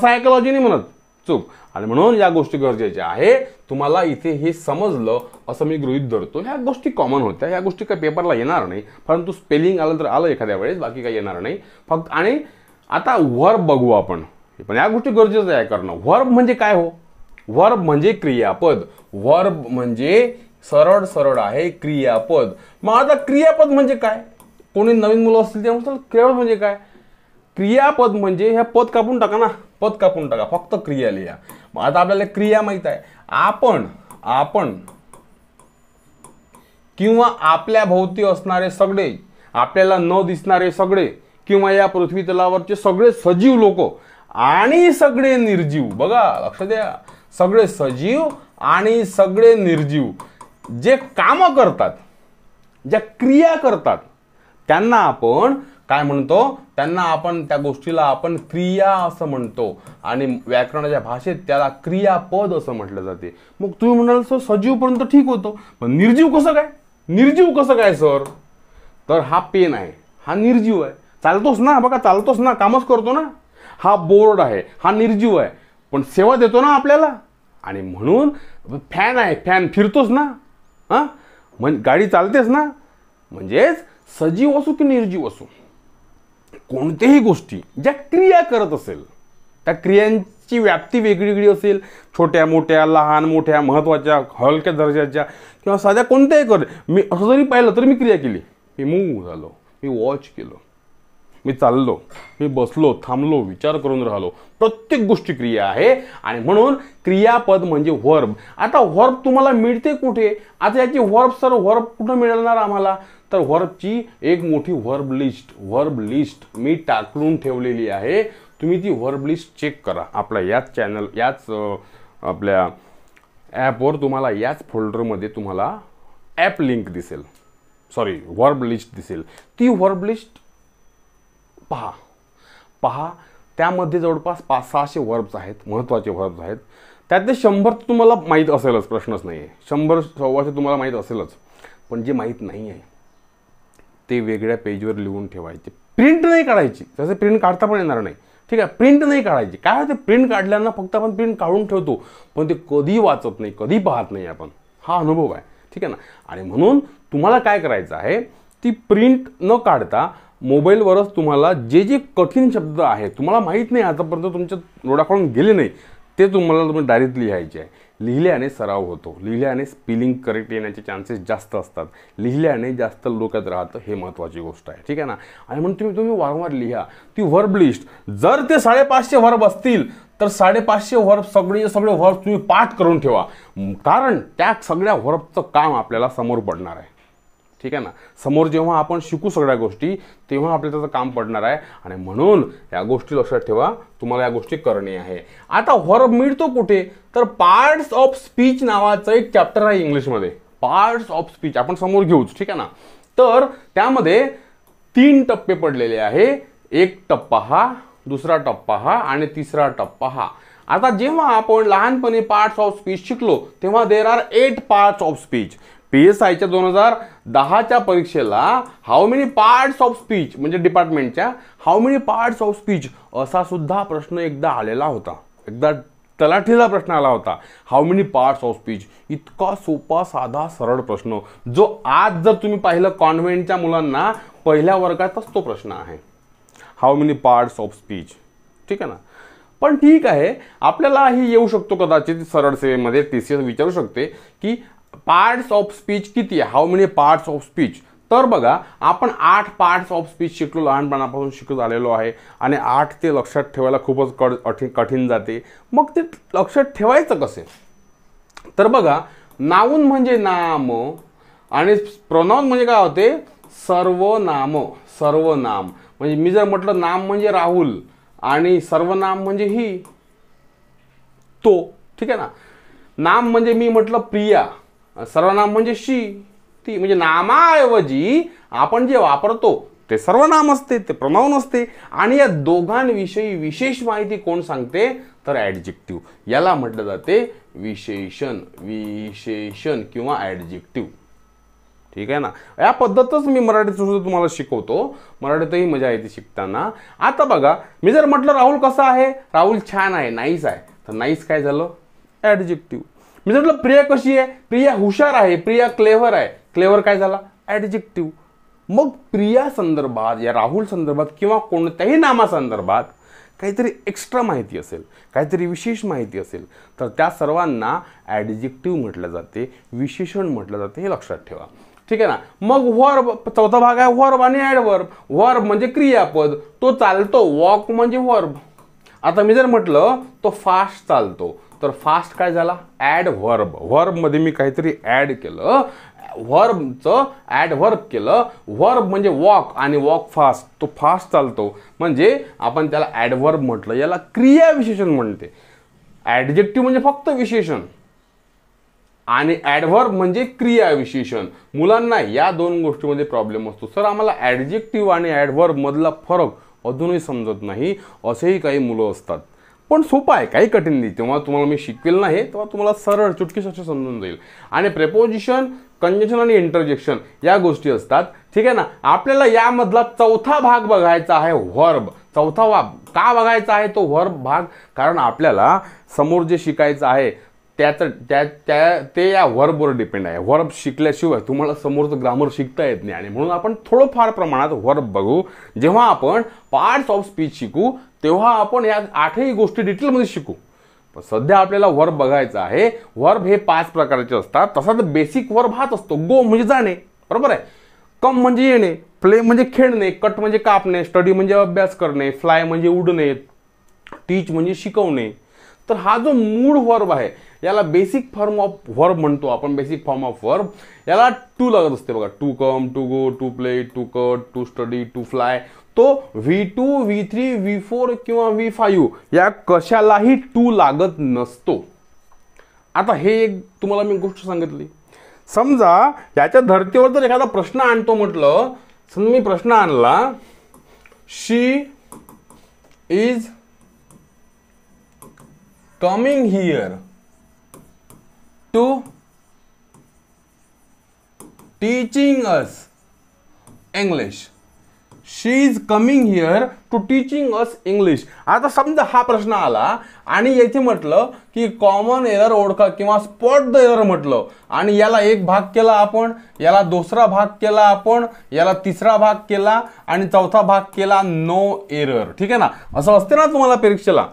सायकोलॉजी नाही म्हणत चूक आणि म्हणून या गोष्टी गरजेच्या आहे तुम्हाला इथे हे समजलं असं मी गृहित धरतो ह्या गोष्टी कॉमन होत्या ह्या गोष्टी काही पेपरला येणार नाही परंतु स्पेलिंग आलं तर आलं एखाद्या वेळेस बाकी काही येणार नाही फक्त आणि आता वर्ब बघू आपण पण या गोष्टी गरजेचं आहे करणं वर्ब म्हणजे काय हो वर्ब म्हणजे क्रियापद वर्ब म्हणजे सरळ सरळ आहे क्रियापद मग आता क्रियापद म्हणजे काय कोणी नवीन मुलं असतील ते म्हणतात क्रियापद म्हणजे काय क्रियापद म्हणजे ह्या पद कापून टाका ना पद कापून टाका फक्त क्रिया लिहा मग आता आपल्याला क्रिया माहित आहे आपण आपण किंवा आपल्या भोवती असणारे सगळे आपल्याला न दिसणारे सगळे किंवा या पृथ्वी तलावरचे सगळे सजीव लोक आणि सगळे निर्जीव बघा लक्ष द्या सगळे सजीव आणि सगळे निर्जीव जे काम करतात ज्या क्रिया करतात त्यांना आपण काय म्हणतो त्यांना आपण त्या गोष्टीला आपण क्रिया असं म्हणतो आणि व्याकरणाच्या भाषेत त्याला क्रियापद असं म्हटलं जाते मग तुम्ही म्हणाल सर सजीवपर्यंत ठीक होतो पण निर्जीव कसं काय निर्जीव कसं काय सर तर हा पेन आहे हा निर्जीव आहे चालतोच ना बघा चालतोच ना कामच करतो ना हा बोर्ड आहे हा निर्जीव आहे पण सेवा देतो ना आपल्याला आणि म्हणून फॅन आहे फॅन फिरतोस ना हां म्हण गाडी चालतेच ना म्हणजेच सजीव असू की निर्जीव असू कोणत्याही गोष्टी ज्या क्रिया करत असेल त्या क्रियांची व्याप्ती वेगळी असेल छोट्या मोठ्या लहान मोठ्या महत्त्वाच्या हलक्या दर्जाच्या किंवा साध्या कोणत्याही कर मी असं जरी पाहिलं तर मी क्रिया केली मी मूव झालो मी वॉच केलो मी चाललो मी बसलो थांबलो विचार करून राहिलो प्रत्येक गोष्टी क्रिया आहे आणि म्हणून क्रियापद म्हणजे वर्ब आता वर्ब तुम्हाला मिळते कुठे आता याची वर्ब सर वर्ब कुठं मिळणार आम्हाला तर वर्बची एक मोठी वर्ब लिस्ट वर्ब लिस्ट मी टाकून ठेवलेली आहे तुम्ही ती वर्ब लिस्ट चेक करा आपल्या याच चॅनल याच आपल्या ॲपवर तुम्हाला याच फोल्डरमध्ये तुम्हाला ॲप लिंक दिसेल सॉरी वर्ब लिस्ट दिसेल ती वर्ब लिस्ट पहा पहा त्यामध्ये जवळपास पाच सहाशे वर्ब्स आहेत महत्त्वाचे वर्ब्स आहेत त्यातले शंभर तुम्हाला माहीत असेलच प्रश्नच नाही आहे शंभर सव्वाशे तुम्हाला माहीत असेलच पण जे माहीत नाही आहे ते वेगळ्या पेजवर लिहून ठेवायचे प्रिंट नाही काढायची तसे प्रिंट काढता पण येणार नाही ठीक आहे प्रिंट नाही काढायची काय होते प्रिंट काढल्यानं फक्त आपण प्रिंट काढून ठेवतो पण ते कधी वाचत नाही कधी पाहत नाही आपण हा अनुभव आहे ठीक आहे ना आणि म्हणून तुम्हाला काय करायचं आहे ती प्रिंट न काढता मोबाईलवरच तुम्हाला जे जे कठीण शब्द आहेत तुम्हाला माहीत नाही आतापर्यंत तुमच्या रोडाकडून गेले नाही ते तुम्हाला तुम्ही डायरेक्ट लिहायचे आहे लिहिल्याने सराव होतो लिहिल्याने स्पिलिंग करेक्ट येण्याचे चान्सेस जास्त असतात लिहिल्याने जास्त लोकात राहतं हे महत्त्वाची गोष्ट आहे ठीक आहे ना आणि म्हणून तुम्ही तुम्ही वारंवार लिहा ती वर्ब लिस्ट जर ते साडेपाचशे व्हर्ब असतील तर साडेपाचशे व्हर्ब सगळे सगळे व्हर्ब तुम्ही पाठ करून ठेवा कारण त्या सगळ्या व्हर्बचं काम आपल्याला समोर पडणार आहे ठीक आहे ना समोर जेव्हा आपण शिकू सगळ्या गोष्टी तेव्हा आपल्याला त्याचं काम पडणार आहे आणि म्हणून या गोष्टी लक्षात ठेवा तुम्हाला या गोष्टी करणे आहे आता व्हर्ब मिळतो कुठे तर पार्ट्स ऑफ स्पीच नावाचं एक चॅप्टर आहे इंग्लिशमध्ये पार्ट्स ऑफ स्पीच आपण समोर घेऊच ठीक आहे ना तर त्यामध्ये तीन टप्पे पडलेले आहे एक टप्पा हा दुसरा टप्पा हा आणि तिसरा टप्पा हा आता जेव्हा आपण लहानपणी पार्ट्स ऑफ स्पीच शिकलो तेव्हा there are eight parts of speech P S आयच्या दोन हजार दहाच्या परीक्षेला how many parts of speech म्हणजे डिपार्टमेंटच्या how many parts of speech असा सुद्धा प्रश्न एकदा आलेला होता एकदा तलाठीला प्रश्न आला होता how many parts of speech इतका सोपा साधा सरळ प्रश्न जो आज जर तुम्ही पाहिलं कॉन्व्हेंटच्या मुलांना पहिल्या वर्गातच तो प्रश्न आहे how many parts of speech ठीक आहे ना पण ठीक आहे आपल्याला ही येऊ शकतो कदाचित सरळ सेवेमध्ये टी सी एस विचारू शकते की पार्ट्स ऑफ स्पीच किती आहे how many parts of speech तर बघा आपण आठ पार्ट्स ऑफ स्पीच शिकलो लहानपणापासून शिकत आलेलो आहे आणि आठ ते लक्षात ठेवायला खूपच कड कठीण जाते मग ते लक्षात ठेवायचं कसे तर बघा नाऊन म्हणजे नाम आणि प्रोनाऊन म्हणजे काय होते सर्वनाम सर्वनाम म्हणजे मी जर म्हटलं नाम म्हणजे राहुल आणि सर्वनाम म्हणजे ही तो ठीक आहे ना नाम म्हणजे मी म्हटलं प्रिया सर्वनाम म्हणजे शी ती म्हणजे नामाऐवजी आपण जे वापरतो ते सर्वनाम असते ते प्रमाण असते आणि या दोघांविषयी विशेष माहिती कोण सांगते तर ॲडजेक्टिव्ह याला म्हटलं जाते विशेषण विशेषण किंवा ॲडजेक्टिव्ह ठीक आहे ना या पद्धतच मी मराठीत सुद्धा तुम्हाला शिकवतो मराठीतही मजा येते शिकताना आता बघा मी जर म्हटलं राहुल कसा आहे राहुल छान आहे नाईस आहे तर नाईस काय झालं ॲडजेक्टिव्ह म्हटलं प्रिया कशी आहे प्रिया हुशार आहे प्रिया क्लेव्हर आहे क्लेव्हर काय झाला ॲडजेक्टिव्ह मग प्रिया संदर्भात या राहुल संदर्भात किंवा कोणत्याही नामासंदर्भात काहीतरी एक्स्ट्रा माहिती असेल काहीतरी विशेष माहिती असेल तर त्या सर्वांना ॲडजेक्टिव्ह म्हटलं जाते विशेषण म्हटलं जाते हे लक्षात ठेवा ठीक आहे ना मग वर्ब चौथा भाग आहे वर्ब आणि ॲडवर्ब वर्ब म्हणजे क्रियापद तो चालतो वॉक म्हणजे वर्ब आता मी जर म्हटलं तो फास्ट चालतो तर फास्ट काय झाला ॲड व्हर्ब व्हर्बमध्ये मी काहीतरी ॲड केलं व्हर्बचं ॲड व्हर्ब केलं व्हर्ब म्हणजे वॉक आणि वॉक फास्ट तो फास्ट चालतो म्हणजे आपण त्याला ॲडव्हर्ब म्हटलं याला क्रियाविशेषण म्हणते ॲडजेक्टिव्ह म्हणजे फक्त विशेषण आणि ॲडव्हर्ब म्हणजे क्रियाविशेषण मुलांना या दोन गोष्टीमध्ये प्रॉब्लेम असतो सर आम्हाला ॲडजेक्टिव्ह आणि मधला फरक अजूनही समजत नाही असेही काही मुलं असतात पण सोपं आहे काही कठीण नाही तेव्हा तुम्हाला मी शिकवेल नाही तेव्हा तुम्हाला सरळ चुटकीसारखं समजून जाईल आणि प्रेपोजिशन कंजेक्शन आणि इंटरजेक्शन या गोष्टी असतात ठीक आहे ना आपल्याला यामधला चौथा भाग बघायचा आहे व्हर्ब चौथा भाग का बघायचा आहे तो व्हर्ब भाग कारण आपल्याला समोर जे शिकायचं आहे त्याचं त्या त्या ते या व्हर्बवर डिपेंड आहे वर्ब शिकल्याशिवाय तुम्हाला समोरचं ग्रामर शिकता येत नाही आणि म्हणून आपण थोडंफार प्रमाणात व्हर्ब बघू जेव्हा आपण पार्ट्स ऑफ स्पीच शिकू तेव्हा आपण या आठही गोष्टी डिटेलमध्ये शिकू पण सध्या आपल्याला वर्ब बघायचं आहे वर्ब हे पाच प्रकारचे असतात तसा तर बेसिक वर्ब हाच असतो गो म्हणजे जाणे बरोबर आहे कम म्हणजे येणे प्ले म्हणजे खेळणे कट म्हणजे कापणे स्टडी म्हणजे अभ्यास करणे फ्लाय म्हणजे उडणे टीच म्हणजे शिकवणे तर हा जो मूळ वर्ब आहे याला बेसिक फॉर्म ऑफ वर्ब म्हणतो आपण बेसिक फॉर्म ऑफ वर्ब याला टू लागत असते बघा to come to go to play to cut to study to fly तो V two V three V four किंवा व्ही फाईव्ह या कशालाही टू लागत नसतो आता हे एक तुम्हाला मी गोष्ट सांगितली समजा याच्या धर्तीवर जर एखादा प्रश्न आणतो म्हटलं समजा मी प्रश्न आणला she is coming here to teaching us English she is coming here to teaching us English आता समजा हा प्रश्न आला आणि येथे म्हटलं की कॉमन एरर ओळखा किंवा स्पॉट द एरर म्हटलं आणि याला एक भाग केला आपण याला दुसरा भाग केला आपण याला तिसरा भाग केला आणि चौथा भाग केला नो एरर ठीक आहे ना असं असते ना तुम्हाला परीक्षेला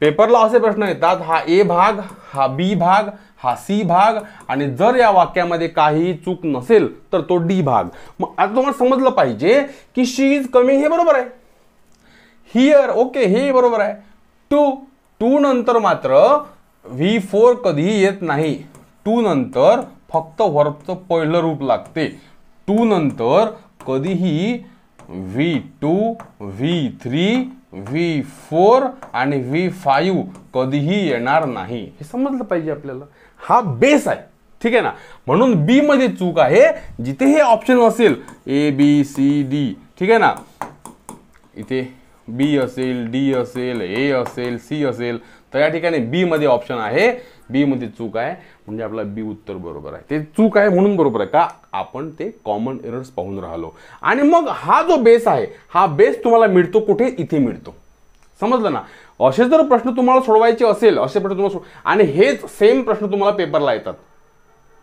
पेपरला असे प्रश्न येतात हा ए भाग हा बी भाग हा सी भाग आणि जर या वाक्यामध्ये काहीही चूक नसेल तर तो डी भाग मग आता तुम्हाला समजलं पाहिजे की शी इज कमिंग हे बरोबर आहे हियर ओके हे बरोबर आहे टू टू नंतर मात्र व्ही फोर कधीही येत नाही टू नंतर फक्त वर्बचं पहिलं रूप लागते टू नंतर कधीही V two V three V four आणि व्ही फाईव्ह कधीही येणार नाही हे समजलं पाहिजे आपल्याला हा बेस आहे ठीक आहे ना म्हणून बी मध्ये चूक आहे जिथे हे ऑप्शन असेल ए बी सी डी ठीक आहे ना इथे बी असेल डी असेल ए असेल सी असेल तर या ठिकाणी बी मध्ये ऑप्शन आहे बी मध्ये चूक आहे म्हणजे आपला बी उत्तर बरोबर आहे ते चूक आहे म्हणून बरोबर आहे का आपण ते कॉमन एरर्स पाहून राहिलो आणि मग हा जो बेस आहे हा बेस तुम्हाला मिळतो कुठे इथे मिळतो समजलं ना असे जर प्रश्न तुम्हाला सोडवायचे असेल असे प्रश्न तुम्हाला आणि हेच सेम प्रश्न तुम्हाला पेपरला येतात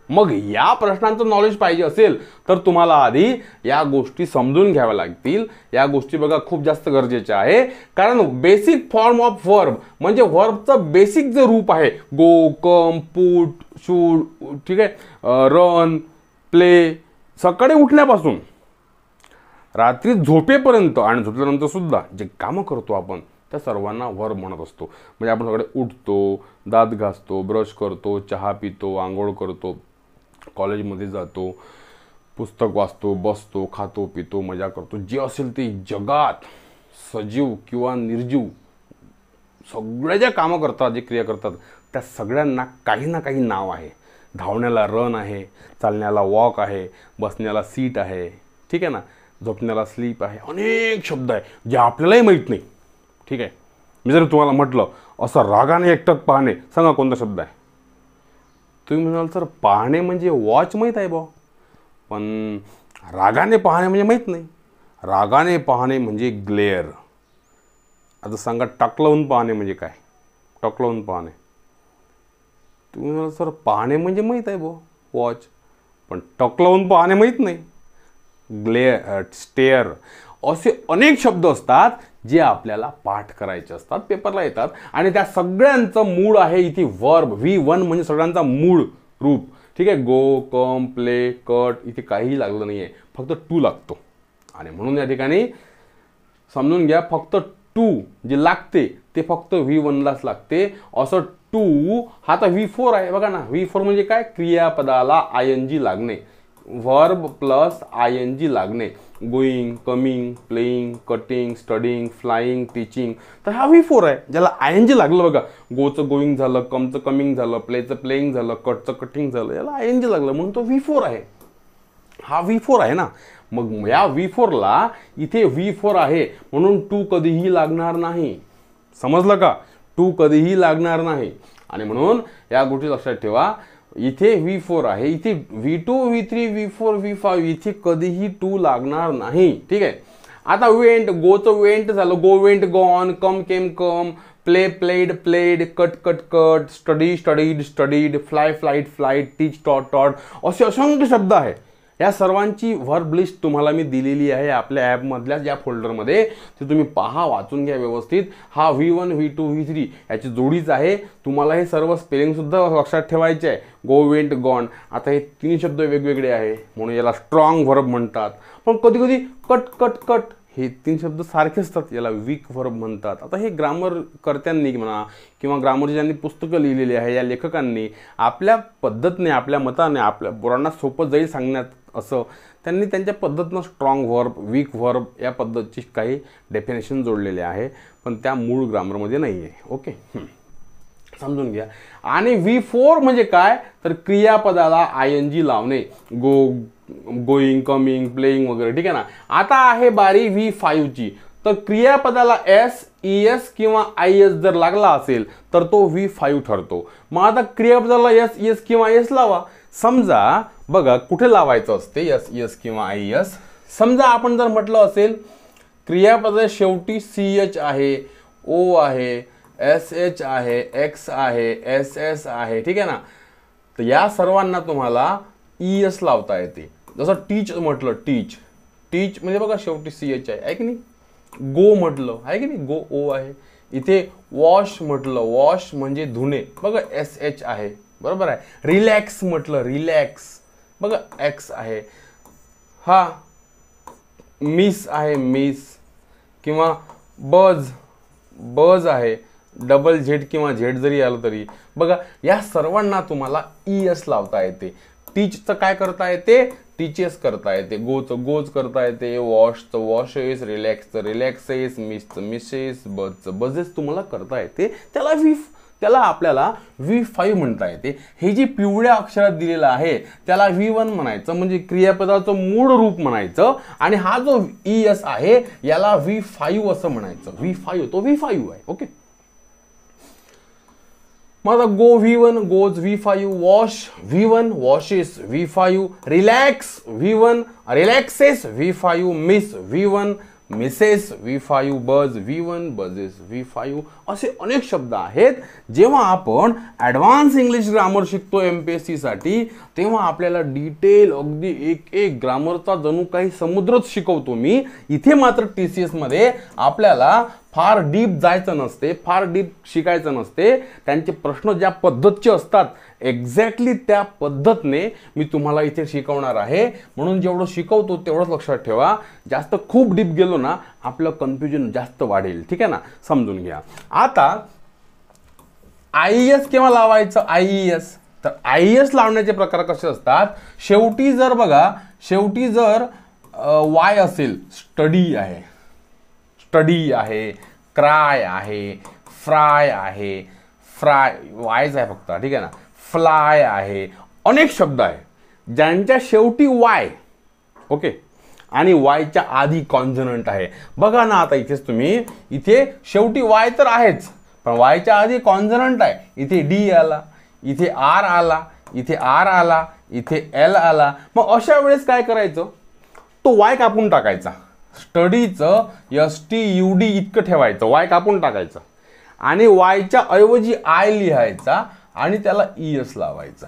मग या प्रश्नांचं नॉलेज पाहिजे असेल तर तुम्हाला आधी या गोष्टी समजून घ्याव्या लागतील या गोष्टी बघा खूप जास्त गरजेच्या आहे कारण बेसिक फॉर्म ऑफ वर्ब म्हणजे वर्बचं बेसिक जे रूप आहे गो कम पुट शूड ठीक आहे रन प्ले सकाळी उठल्यापासून रात्री झोपेपर्यंत आणि झोपल्यानंतर सुद्धा जे कामं करतो आपण त्या सर्वांना वर म्हणत असतो म्हणजे आपण सगळे उठतो दात घासतो ब्रश करतो चहा पितो आंघोळ करतो कॉलेजमध्ये जातो पुस्तक वाचतो बसतो खातो पितो मजा करतो जे असेल ते जगात सजीव किंवा निर्जीव सगळ्या ज्या कामं करतात जे क्रिया करतात त्या सगळ्यांना काही ना काही नाव आहे धावण्याला रन आहे चालण्याला वॉक आहे बसण्याला सीट आहे ठीक आहे ना झोपण्याला स्लीप आहे अनेक शब्द आहे जे आपल्यालाही माहीत नाही ठीक आहे मी जर तुम्हाला म्हटलं असं रागाने एकटक पाहणे सांगा कोणता शब्द आहे तुम्ही म्हणाल सर पाहणे म्हणजे वॉच माहीत आहे भाऊ पण रागाने पाहणे म्हणजे माहीत नाही रागाने पाहणे म्हणजे ग्लेअर आता सांगा टाकलावून पाहणे म्हणजे काय टाकलावून पाहणे तुम्ही म्हणाल सर पाहणे म्हणजे माहीत आहे भाऊ वॉच पण टकलावून पाहणे माहीत नाही ग्लेअर स्टेअर असे अनेक शब्द असतात जे आपल्याला पाठ करायचे असतात पेपरला येतात आणि त्या सगळ्यांचं मूळ आहे इथे वर्ब व्ही वन म्हणजे सगळ्यांचा मूळ रूप ठीक आहे गो कम प्ले कट इथे काहीही लागलं नाही आहे फक्त टू लागतो आणि म्हणून या ठिकाणी समजून घ्या फक्त टू जे लागते ते फक्त व्ही वनलाच लागते असं टू हा तर व्ही फोर आहे बघा ना व्ही फोर म्हणजे काय क्रियापदाला आय एन जी लागणे verb plus I N G लागणे going coming playing cutting studying flying teaching तर हा व्ही फोर आहे ज्याला आय एन जी लागलं बघा गोचं गोईंग झालं कमचं कमिंग झालं प्लेचं प्लेईंग झालं कटचं कटिंग झालं याला आय एन जी लागलं म्हणून तो व्ही फोर आहे हा व्ही फोर आहे ना मग या व्ही फोरला इथे व्ही फोर आहे म्हणून टू कधीही लागणार नाही समजलं का टू कधीही लागणार नाही आणि म्हणून या गोष्टी लक्षात ठेवा इथे V4 फोर आहे इथे V two V three V four five इधे इथे कधीही टू लागणार नाही ठीक आहे आता वेंट गोचं वेंट झालं go went gone come came come play played played cut cut cut study studied studied fly flight flight teach taught taught असे असंख्य शब्द आहेत या सर्वांची व्हर्ब लिस्ट तुम्हाला मी दिलेली आहे आपल्या ॲपमधल्याच या फोल्डरमध्ये ते तुम्ही पहा वाचून घ्या व्यवस्थित हा V one V two V three याची जोडीच आहे तुम्हाला हे सर्व स्पेलिंगसुद्धा लक्षात ठेवायचे आहे गो वेंट गॉन आता हे तीन शब्द वेगवेगळे आहे म्हणून याला स्ट्रॉंग व्हर्ब म्हणतात पण कधी कधी कट कट कट हे तीन शब्द सारखे असतात याला वीक व्हर्ब म्हणतात आता हे ग्रामर कर्त्यांनी म्हणा किंवा ग्रामर ज्यांनी पुस्तकं लिहिलेली आहे या लेखकांनी आपल्या पद्धतीने आपल्या मताने आपल्या पोरांना सोपं जाईल सांगण्यात असं त्यांनी त्यांच्या पद्धतीनं स्ट्रॉंग व्हर्ब वीक व्हर्ब या पद्धतीची काही डेफिनेशन जोडलेले आहे पण त्या मूळ ग्रामरमध्ये नाही आहे ओके समजून घ्या आणि व्ही फोर म्हणजे काय तर क्रियापदाला आय एन जी लावणे गो गोईंग कमिंग प्लेईंग वगैरे ठीक आहे ना आता आहे बारी व्ही फाईव्हची तर क्रियापदाला एस ई एस किंवा आय एस जर लागला असेल तर तो व्ही फाईव्ह ठरतो मग आता क्रियापदाला एस एस e किंवा एस लावा समजा बघा कुठे लावायचं असते एस एस e किंवा आय एस समजा आपण जर म्हटलं असेल क्रियापदा शेवटी सी एच आहे ओ आहे एस एच आहे एक्स आहे एस एस आहे ठीक आहे ना तर या सर्वांना तुम्हाला ई e एस लावता येते जसं टीच म्हटलं टीच टीच म्हणजे बघा शेवटी सी एच आहे की नाही गो म्हटलं आहे की नाही गो ओ आहे इथे वॉश म्हटलं वॉश म्हणजे धुणे बघा एस एच आहे बरोबर आहे रिलॅक्स म्हटलं रिलॅक्स बघा एक्स आहे हा मिस आहे मिस किंवा बज बज आहे डबल झेड किंवा झेड जरी आलं तरी बघा या सर्वांना तुम्हाला ई e एस लावता येते टीचचं काय करता येते टीचेस करता येते गोचं गोच करता येते वॉशचं वॉशेस रिलॅक्सचं रिलॅक्सेस मिसचं मिसेस बजचं बजेस तुम्हाला करता येते त्याला व्ही त्याला आपल्याला व्ही फाईव्ह म्हणता येते हे जे पिवळ्या अक्षरात दिलेलं आहे त्याला व्ही वन म्हणायचं म्हणजे क्रियापदाचं मूळ रूप म्हणायचं आणि हा जो ई e एस आहे याला व्ही फाईव्ह असं म्हणायचं व्ही फाईव्ह तो व्ही फाईव्ह आहे ओके मग go V one goes V five wash V one washes V five relax V one relaxes V five miss V one misses V five buzz V one buzzes V five असे अनेक शब्द आहेत जेव्हा आपण advance English grammar शिकतो M P S सीसाठी तेव्हा आपल्याला डिटेल अगदी एक एक ग्रामरचा जणू काही समुद्रच शिकवतो मी इथे मात्र टी सी एसमध्ये आपल्याला फार डीप जायचं नसते फार डीप शिकायचं नसते त्यांचे प्रश्न ज्या पद्धतचे असतात एक्झॅक्टली त्या पद्धतीने मी तुम्हाला इथे शिकवणार आहे म्हणून जेवढं शिकवतो तेवढंच लक्षात ठेवा जास्त खूप डीप गेलो ना आपलं कन्फ्युजन जास्त वाढेल ठीक आहे ना समजून घ्या आता आय एस केव्हा लावायचं आय एस तर आय एस लावण्याचे प्रकार कसे असतात शेवटी जर बघा शेवटी जर वाय असेल स्टडी आहे स्टडी आहे क्राय आहे फ्राय आहे फ्राय वायच आहे फक्त ठीक आहे ना फ्लाय आहे अनेक शब्द आहे ज्यांच्या शेवटी वाय ओके आणि वायच्या आधी कॉन्झनंट आहे बघा ना आता इथेच तुम्ही इथे शेवटी वाय तर आहेच पण वायच्या आधी कॉन्झनंट आहे इथे डी आला इथे आर आला इथे आर आला इथे एल आला मग अशा वेळेस काय करायचं तो वाय कापून टाकायचा स्टडीचं एस टी यू डी इतकं ठेवायचं वाय कापून टाकायचं आणि वायच्या ऐवजी आय लिहायचा आणि त्याला ई e एस लावायचा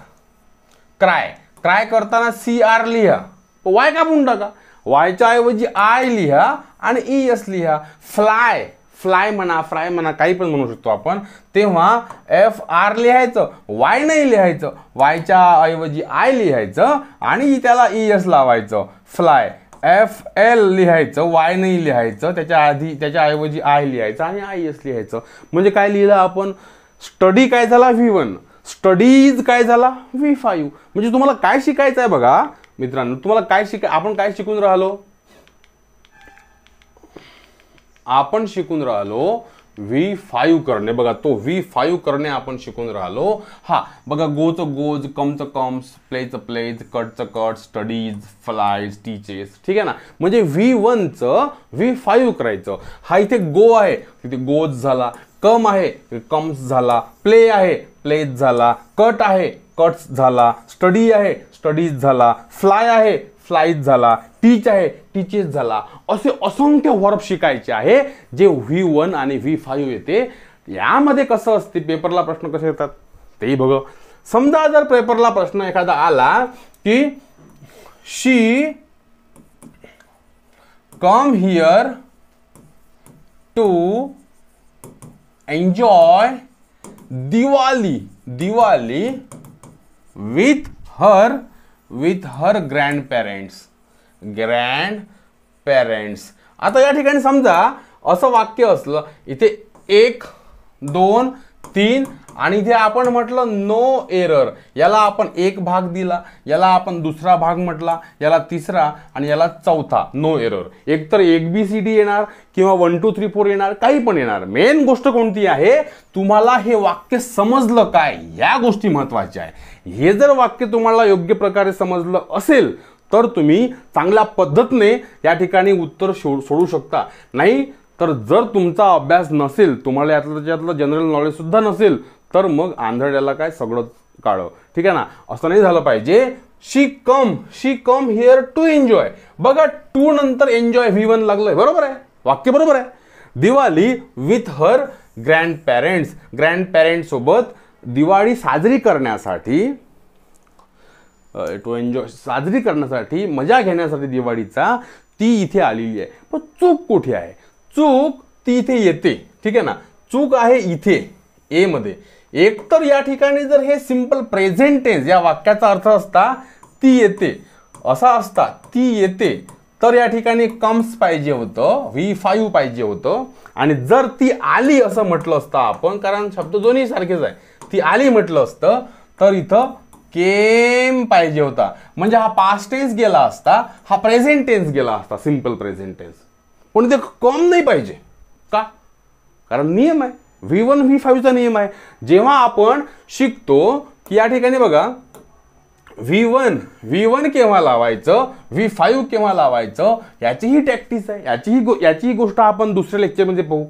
क्राय क्राय करताना सी आर लिहा वाय कापून टाका वायच्या ऐवजी आय लिहा आणि ई e एस लिहा फ्लाय फ्लाय म्हणा फ्राय म्हणा काही पण म्हणू शकतो आपण तेव्हा एफ आर लिहायचं वाय नाही लिहायचं वायच्या ऐवजी आय लिहायचं आणि त्याला ई e एस लावायचं फ्लाय एफ एल लिहायचं वाय नाही लिहायचं त्याच्या आधी त्याच्या ऐवजी आय लिहायचं आणि आय एस लिहायचं म्हणजे काय लिहिलं आपण स्टडी काय झाला व्ही वन स्टडीज काय झाला व्ही फाईव्ह म्हणजे तुम्हाला काय शिकायचं आहे बघा मित्रांनो तुम्हाला काय शिकाय आपण काय शिकून राहिलो आपण शिकून राहिलो व्ही फाईव्ह करणे बघा तो व्ही फाईव्ह करणे आपण शिकून राहिलो हा बघा गोचं गोज कमचं कम्स प्लेचं प्लेज कटचं कट स्टडीज फ्लायज टीचेस ठीक आहे ना म्हणजे व्ही वनचं व्ही फाईव्ह करायचं हा इथे गो आहे इथे गोज झाला कम आहे कम्स झाला प्ले आहे प्लेज झाला कट आहे कट्स झाला स्टडी आहे स्टडीज झाला फ्लाय आहे फ्लाईज झाला टीच आहे टीचेस झाला असे असंख्य वर्ब शिकायचे आहे जे व्ही वन आणि व्ही फाईव्ह येते यामध्ये कसं असते पेपरला प्रश्न कसे येतात तेही बघ समजा जर पेपरला प्रश्न एखादा आला की she come here to enjoy Diwali Diwali with her with her grandparents grandparents आता या ठिकाणी समजा असं वाक्य असलं इथे एक दोन तीन आणि इथे आपण म्हटलं नो एरर याला आपण एक भाग दिला याला आपण दुसरा भाग म्हटला याला तिसरा आणि याला चौथा नो एरर एकतर एक बी सी डी येणार किंवा वन टू थ्री फोर येणार काही पण येणार मेन गोष्ट कोणती आहे तुम्हाला हे वाक्य समजलं काय या गोष्टी महत्वाच्या आहे हे जर वाक्य तुम्हाला योग्य प्रकारे समजलं असेल तर तुम्ही चांगल्या पद्धतीने या ठिकाणी उत्तर शो सोडू शकता नाही तर जर तुमचा अभ्यास नसेल तुम्हाला यातलं त्याच्यातलं जनरल नॉलेजसुद्धा नसेल तर मग आंधळ्याला काय सगळं काढव ठीक आहे ना असं नाही झालं पाहिजे she come she come here to enjoy बघा टू नंतर एन्जॉय व्ही वन लागलोय बरोबर आहे वाक्य बरोबर आहे Diwali with her grandparents ग्रँड पॅरेंट्ससोबत दिवाळी साजरी करण्यासाठी टू एन्जॉय साजरी करण्यासाठी मजा घेण्यासाठी दिवाळीचा ती इथे आलेली आहे पण चूक कुठे आहे चूक ती इथे येते ठीक आहे ना चूक आहे इथे एमध्ये एकतर या ठिकाणी जर हे सिम्पल प्रेझेंटेन्स या वाक्याचा अर्थ असता ती येते असा असता ती येते तर या ठिकाणी कम्स पाहिजे होतं व्ही फाईव्ह पाहिजे होतं आणि जर ती आली असं म्हटलं असतं आपण कारण शब्द दोन्ही सारखेच आहे ती आली म्हटलं असतं तर इथं केम पाहिजे होता म्हणजे हा पास्ट टेन्स गेला असता हा प्रेझेंट टेन्स गेला असता सिम्पल प्रेझेंट टेन्स पण ते कॉम नाही पाहिजे का कारण नियम आहे व्ही वन व्ही फाईव्हचा नियम आहे जेव्हा आपण शिकतो की या ठिकाणी बघा व्ही वन व्ही वन केव्हा लावायचं व्ही फाईव्ह केव्हा लावायचं याचीही टॅक्टिस आहे याचीही याचीही गोष्ट आपण दुसऱ्या लेक्चरमध्ये पाहू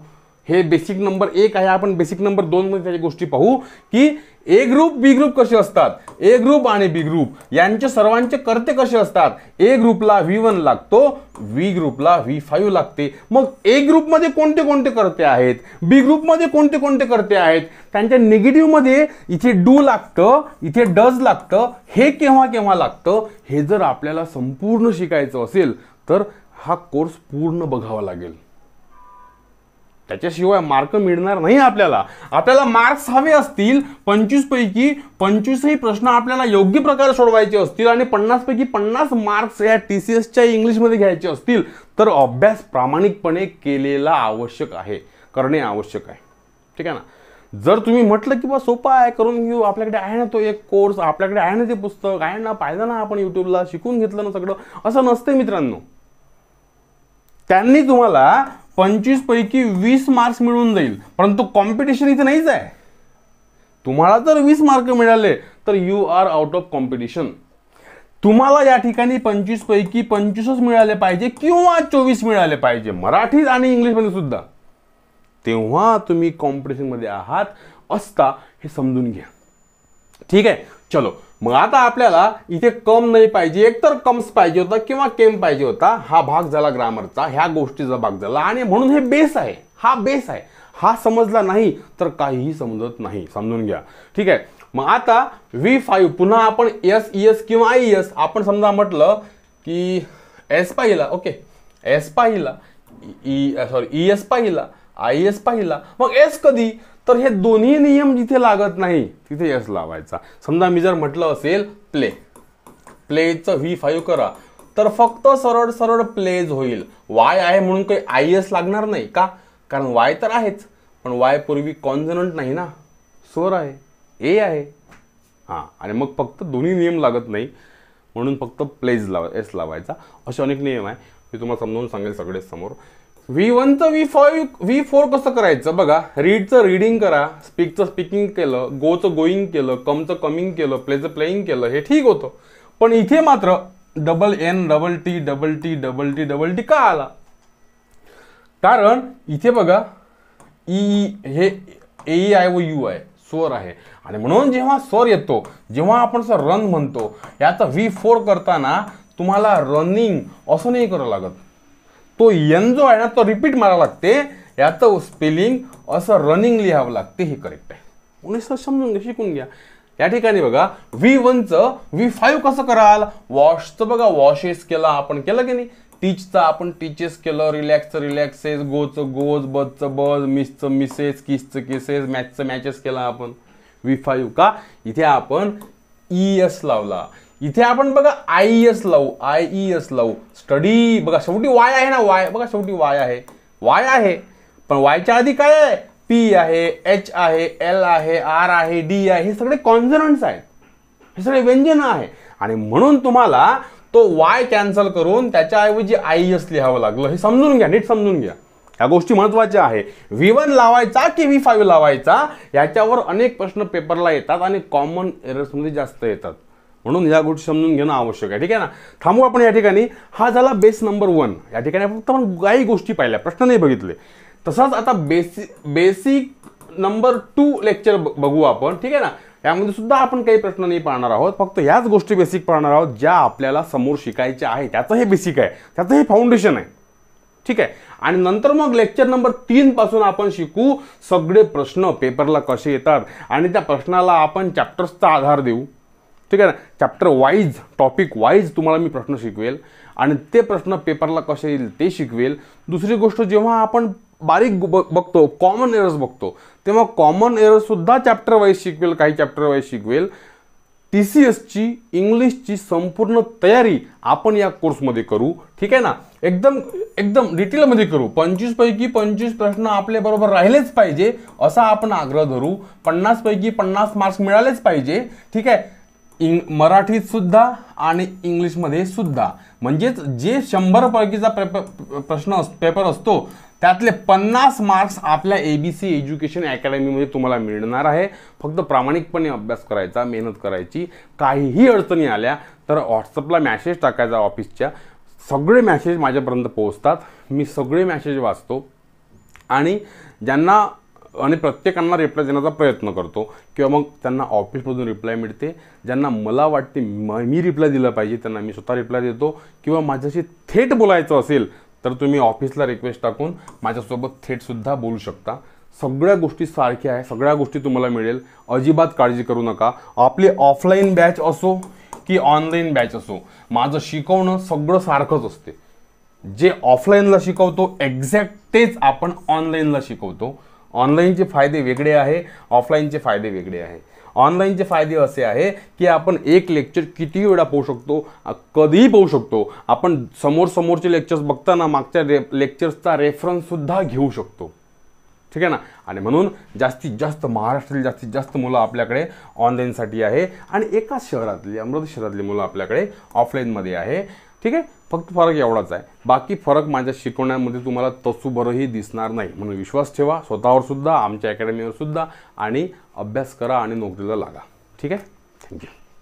हे बेसिक नंबर एक आहे आपण बेसिक नंबर मध्ये त्याची गोष्टी पाहू की ए ग्रुप बी ग्रुप कसे असतात ए ग्रुप आणि बी ग्रुप यांचे सर्वांचे कर्ते कसे असतात ए ग्रुपला व्ही वन लागतो व्ही ग्रुपला व्ही फाईव्ह लागते मग ए ग्रुपमध्ये कोणते कोणते कर्ते आहेत बी ग्रुपमध्ये कोणते कोणते कर्ते आहेत त्यांच्या निगेटिव्हमध्ये इथे डू लागतं इथे डज लागतं हे केव्हा केव्हा लागतं हे जर आपल्याला संपूर्ण शिकायचं असेल तर हा कोर्स पूर्ण बघावा लागेल त्याच्याशिवाय मार्क मिळणार नाही आपल्याला आपल्याला मार्क्स हवे असतील पंचवीस पैकी पंचवीसही प्रश्न आपल्याला योग्य प्रकारे सोडवायचे असतील आणि पन्नास पैकी पन्नास मार्क्स या टी सी एसच्या इंग्लिशमध्ये घ्यायचे असतील तर अभ्यास प्रामाणिकपणे केलेला आवश्यक आहे करणे आवश्यक आहे ठीक आहे ना जर तुम्ही म्हटलं की बा सोपा आहे करून घेऊ आपल्याकडे आहे ना तो एक कोर्स आपल्याकडे आहे ना ते पुस्तक आहे ना पाहिलं ना आपण युट्यूबला शिकून घेतलं ना सगळं असं नसते मित्रांनो त्यांनी तुम्हाला पंचवीस पैकी वीस मार्क्स मिळून जाईल परंतु कॉम्पिटिशन इथे नाहीच आहे तुम्हाला जर वीस मार्क मिळाले तर you are out of competition तुम्हाला या ठिकाणी पंचवीस पैकी पंचवीसच मिळाले पाहिजे किंवा चोवीस मिळाले पाहिजे मराठीत आणि इंग्लिशमध्ये सुद्धा तेव्हा तुम्ही कॉम्पिटिशनमध्ये आहात असता हे समजून घ्या ठीक आहे चलो मग आता आपल्याला इथे कम नाही पाहिजे एकतर कम्स पाहिजे होता किंवा केम पाहिजे होता हा भाग झाला ग्रामरचा ह्या गोष्टीचा भाग झाला आणि म्हणून हे बेस आहे हा बेस आहे हा समजला नाही तर काहीही समजत नाही समजून घ्या ठीक आहे मग आता व्ही फाईव्ह पुन्हा आपण एस ई एस किंवा आय एस e आपण समजा म्हटलं की एस पाहिला ओके एस पाहिला ई सॉरी ई एस पाहिला आय एस e पाहिला मग एस कधी तर हे दोन्ही नियम जिथे लागत नाही तिथे यस लावायचा समजा मी जर म्हटलं असेल प्ले प्लेचं व्ही फाईव्ह करा तर फक्त सरळ सरळ प्लेज होईल वाय आहे म्हणून काही आय एस लागणार नाही का कारण वाय तर आहेच पण वाय पूर्वी कॉन्झनंट नाही ना स्वर आहे ए आहे हां आणि मग फक्त दोन्ही नियम लागत नाही म्हणून फक्त प्लेज लावा एस लावायचा असे अनेक नियम आहे मी तुम्हाला समजावून सांगेल सगळे समोर व्ही वनचं व्ही फाईव्ह व्ही फोर कसं करायचं बघा रीडचं रीडिंग करा स्पीकचं स्पीकिंग केलं गोचं गोईंग केलं कमचं कमिंग केलं प्लेचं प्लेईंग केलं हे ठीक होतं पण इथे मात्र double N double T double T double T double T का आला कारण इथे बघा ई e, हे ए आय व यू आहे स्वर आहे आणि म्हणून जेव्हा स्वर येतो जेव्हा आपण रन म्हणतो याचा व्ही फोर करताना तुम्हाला रनिंग असं नाही करावं लागत तो एन जो आहे ना तो रिपीट मारावा लागते याचं स्पेलिंग असं रनिंग लिहावं लागते हे करेक्ट आहे समजून घ्या शिकून घ्या या ठिकाणी बघा व्ही वनचं व्ही फाईव्ह कसं कराल वॉशचं बघा वॉशेस केला आपण केलं की नाही टीचचं आपण टीचेस केलं रिलॅक्सचं रिलॅक्सेस गोचं गोज बजचं बज मिसचं मिसेस किसचं किसेस मॅचचं मॅचेस केला आपण व्ही फाईव्ह का इथे आपण ई e एस लावला इथे आपण बघा आय एस लावू आय ई एस लावू स्टडी बघा शेवटी वाय आहे ना वाय बघा शेवटी वाय आहे वाय आहे पण वायच्या आधी काय आहे पी आहे एच आहे एल आहे आर आहे डी आहे हे सगळे कॉन्झनंट्स आहेत हे सगळे व्यंजन आहे आणि म्हणून तुम्हाला तो वाय कॅन्सल करून त्याच्याऐवजी आय एस लिहावं लागलं हे समजून घ्या नीट समजून घ्या या गोष्टी महत्त्वाच्या आहे व्ही वन लावायचा की व्ही फाईव्ह लावायचा याच्यावर अनेक प्रश्न पेपरला येतात आणि कॉमन एरर्समध्ये जास्त येतात म्हणून ह्या गोष्टी समजून घेणं आवश्यक आहे ठीक आहे ना थांबू आपण या ठिकाणी हा झाला बेस नंबर वन या ठिकाणी फक्त आपण काही गोष्टी पाहिल्या प्रश्न नाही बघितले तसाच आता basic basic number two lecture बघू आपण ठीक आहे ना यामध्ये सुद्धा आपण काही प्रश्न नाही पाहणार आहोत फक्त ह्याच गोष्टी बेसिक पाहणार आहोत ज्या आपल्याला समोर शिकायच्या आहे त्याचं हे बेसिक आहे त्याचं हे फाउंडेशन आहे ठीक आहे आणि नंतर मग लेक्चर नंबर तीन पासून आपण शिकू सगळे प्रश्न पेपरला कसे येतात आणि त्या प्रश्नाला आपण चॅप्टर्सचा आधार देऊ ठीक आहे ना चॅप्टर वाईज टॉपिक वाईज तुम्हाला मी प्रश्न शिकवेल आणि ते प्रश्न पेपरला कसे येईल ते शिकवेल दुसरी गोष्ट जेव्हा आपण बारीक ब बघतो कॉमन एरर्स बघतो तेव्हा कॉमन एरर्ससुद्धा चॅप्टर वाईज शिकवेल काही चॅप्टर वाईज शिकवेल टी सी एसची इंग्लिशची संपूर्ण तयारी आपण या कोर्समध्ये करू ठीक आहे ना एकदम एकदम डिटेलमध्ये करू पंचवीसपैकी पंचवीस प्रश्न आपल्याबरोबर राहिलेच पाहिजे असा आपण आग्रह धरू पन्नासपैकी पन्नास मार्क्स मिळालेच पाहिजे ठीक आहे इंग मराठीत सुद्धा आणि इंग्लिशमध्ये सुद्धा म्हणजेच जे शंभर पैकीचा पेप प्रश्न पेपर असतो त्यातले पन्नास मार्क्स आपल्या ए बी सी एज्युकेशन अकॅडमीमध्ये तुम्हाला मिळणार आहे फक्त प्रामाणिकपणे अभ्यास करायचा मेहनत करायची काहीही अडचणी आल्या तर व्हॉट्सअपला मॅसेज टाकायचा ऑफिसच्या सगळे मॅसेज माझ्यापर्यंत पोहोचतात मी सगळे मॅसेज वाचतो आणि ज्यांना आणि प्रत्येकांना रिप्लाय देण्याचा प्रयत्न करतो किंवा मग त्यांना ऑफिसमधून रिप्लाय मिळते ज्यांना मला वाटते मी रिप्लाय दिला पाहिजे त्यांना मी स्वतः रिप्लाय देतो किंवा माझ्याशी थेट बोलायचं असेल तर तुम्ही ऑफिसला रिक्वेस्ट टाकून माझ्यासोबत थेटसुद्धा बोलू शकता सगळ्या गोष्टी सारख्या आहे सगळ्या गोष्टी तुम्हाला मिळेल अजिबात काळजी करू नका आपली ऑफलाईन बॅच असो की ऑनलाईन बॅच असो माझं शिकवणं सगळं सारखंच असते जे ऑफलाईनला शिकवतो एक्झॅक्ट तेच आपण ऑनलाईनला शिकवतो ऑनलाईनचे फायदे वेगळे आहे ऑफलाईनचे फायदे वेगळे आहे ऑनलाईनचे फायदे असे आहे की आपण एक लेक्चर किती वेळा पाहू शकतो कधीही पाहू शकतो आपण समोर समोरचे लेक्चर्स बघताना मागच्या रे लेक्चर्सचा रेफरन्ससुद्धा घेऊ शकतो ठीक आहे ना आणि म्हणून जास्तीत जास्त महाराष्ट्रातील जास्तीत जास्त मुलं आपल्याकडे ऑनलाईनसाठी आहे आणि एकाच शहरातली अमरावती शहरातली मुलं आपल्याकडे ऑफलाईनमध्ये आहे ठीक आहे फक्त फरक एवढाच आहे बाकी फरक माझ्या शिकवण्यामध्ये तुम्हाला तसूभरही दिसणार नाही म्हणून विश्वास ठेवा स्वतःवर सुद्धा आमच्या अकॅडमीवर सुद्धा आणि अभ्यास करा आणि नोकरीला लागा ठीक आहे थँक्यू